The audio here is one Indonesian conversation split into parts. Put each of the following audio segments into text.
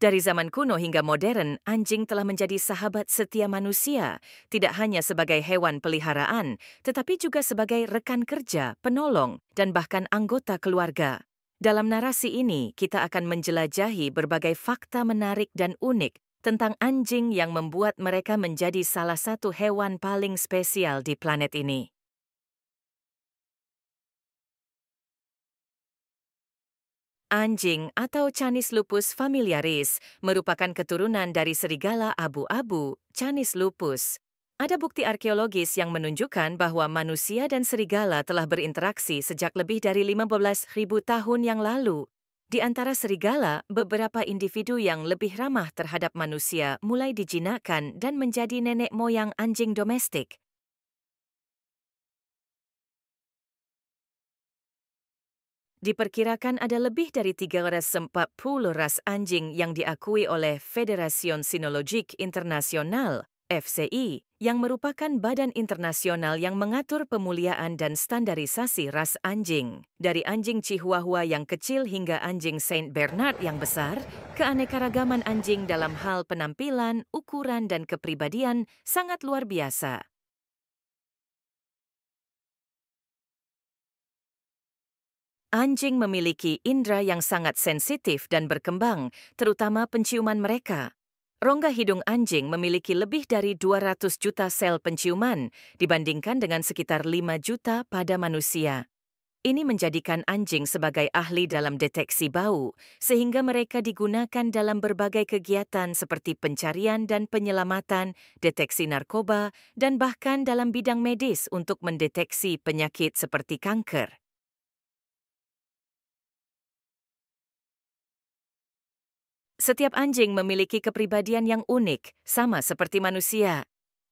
Dari zaman kuno hingga modern, anjing telah menjadi sahabat setia manusia, tidak hanya sebagai hewan peliharaan, tetapi juga sebagai rekan kerja, penolong, dan bahkan anggota keluarga. Dalam narasi ini, kita akan menjelajahi berbagai fakta menarik dan unik tentang anjing yang membuat mereka menjadi salah satu hewan paling spesial di planet ini. Anjing atau Canis lupus familiaris merupakan keturunan dari serigala abu-abu, Canis lupus. Ada bukti arkeologis yang menunjukkan bahwa manusia dan serigala telah berinteraksi sejak lebih dari 15.000 tahun yang lalu. Di antara serigala, beberapa individu yang lebih ramah terhadap manusia mulai dijinakkan dan menjadi nenek moyang anjing domestik. diperkirakan ada lebih dari 340 ras anjing yang diakui oleh Federation Sinologik Internasional FCI, yang merupakan badan internasional yang mengatur pemuliaan dan standarisasi ras anjing. Dari anjing Chihuahua yang kecil hingga anjing Saint Bernard yang besar, keanekaragaman anjing dalam hal penampilan, ukuran, dan kepribadian sangat luar biasa. Anjing memiliki indera yang sangat sensitif dan berkembang, terutama penciuman mereka. Rongga hidung anjing memiliki lebih dari 200 juta sel penciuman dibandingkan dengan sekitar 5 juta pada manusia. Ini menjadikan anjing sebagai ahli dalam deteksi bau, sehingga mereka digunakan dalam berbagai kegiatan seperti pencarian dan penyelamatan, deteksi narkoba, dan bahkan dalam bidang medis untuk mendeteksi penyakit seperti kanker. Setiap anjing memiliki kepribadian yang unik, sama seperti manusia.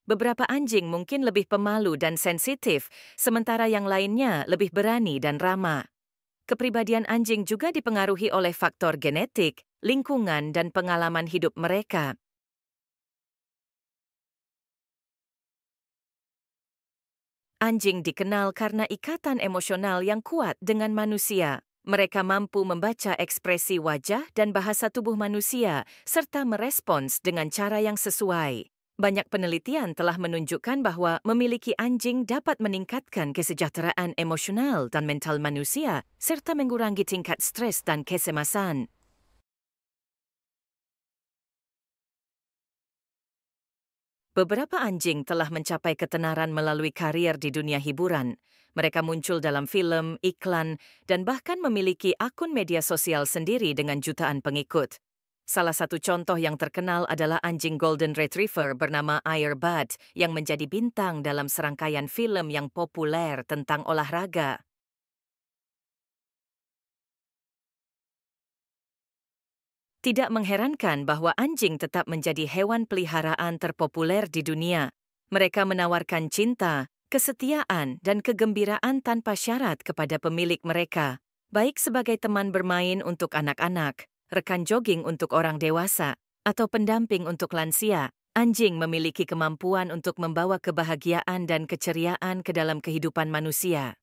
Beberapa anjing mungkin lebih pemalu dan sensitif, sementara yang lainnya lebih berani dan ramah. Kepribadian anjing juga dipengaruhi oleh faktor genetik, lingkungan, dan pengalaman hidup mereka. Anjing dikenal karena ikatan emosional yang kuat dengan manusia mereka mampu membaca ekspresi wajah dan bahasa tubuh manusia, serta merespons dengan cara yang sesuai. Banyak penelitian telah menunjukkan bahwa memiliki anjing dapat meningkatkan kesejahteraan emosional dan mental manusia, serta mengurangi tingkat stres dan kesemasan. Beberapa anjing telah mencapai ketenaran melalui karier di dunia hiburan. Mereka muncul dalam film, iklan, dan bahkan memiliki akun media sosial sendiri dengan jutaan pengikut. Salah satu contoh yang terkenal adalah anjing Golden Retriever bernama Air Bud yang menjadi bintang dalam serangkaian film yang populer tentang olahraga. Tidak mengherankan bahwa anjing tetap menjadi hewan peliharaan terpopuler di dunia. Mereka menawarkan cinta, kesetiaan, dan kegembiraan tanpa syarat kepada pemilik mereka, baik sebagai teman bermain untuk anak-anak, rekan jogging untuk orang dewasa, atau pendamping untuk lansia. Anjing memiliki kemampuan untuk membawa kebahagiaan dan keceriaan ke dalam kehidupan manusia.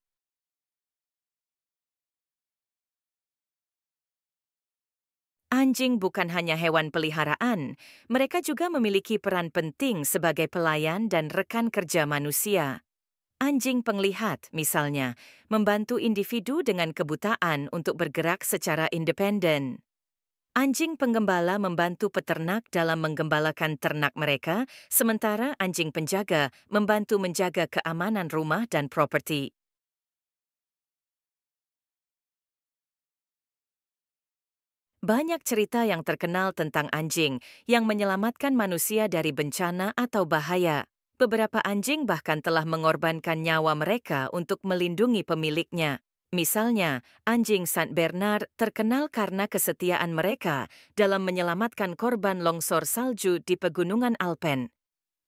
Anjing bukan hanya hewan peliharaan, mereka juga memiliki peran penting sebagai pelayan dan rekan kerja manusia. Anjing penglihat, misalnya, membantu individu dengan kebutaan untuk bergerak secara independen. Anjing penggembala membantu peternak dalam menggembalakan ternak mereka, sementara anjing penjaga membantu menjaga keamanan rumah dan properti. Banyak cerita yang terkenal tentang anjing yang menyelamatkan manusia dari bencana atau bahaya. Beberapa anjing bahkan telah mengorbankan nyawa mereka untuk melindungi pemiliknya. Misalnya, anjing Saint Bernard terkenal karena kesetiaan mereka dalam menyelamatkan korban longsor salju di pegunungan Alpen.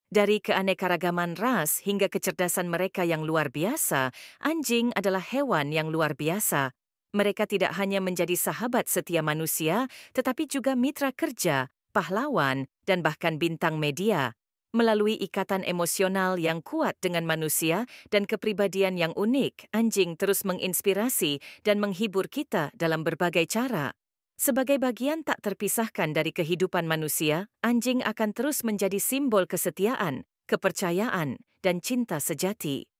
Dari keanekaragaman ras hingga kecerdasan mereka yang luar biasa, anjing adalah hewan yang luar biasa, mereka tidak hanya menjadi sahabat setia manusia, tetapi juga mitra kerja, pahlawan, dan bahkan bintang media. Melalui ikatan emosional yang kuat dengan manusia dan kepribadian yang unik, anjing terus menginspirasi dan menghibur kita dalam berbagai cara. Sebagai bagian tak terpisahkan dari kehidupan manusia, anjing akan terus menjadi simbol kesetiaan, kepercayaan, dan cinta sejati.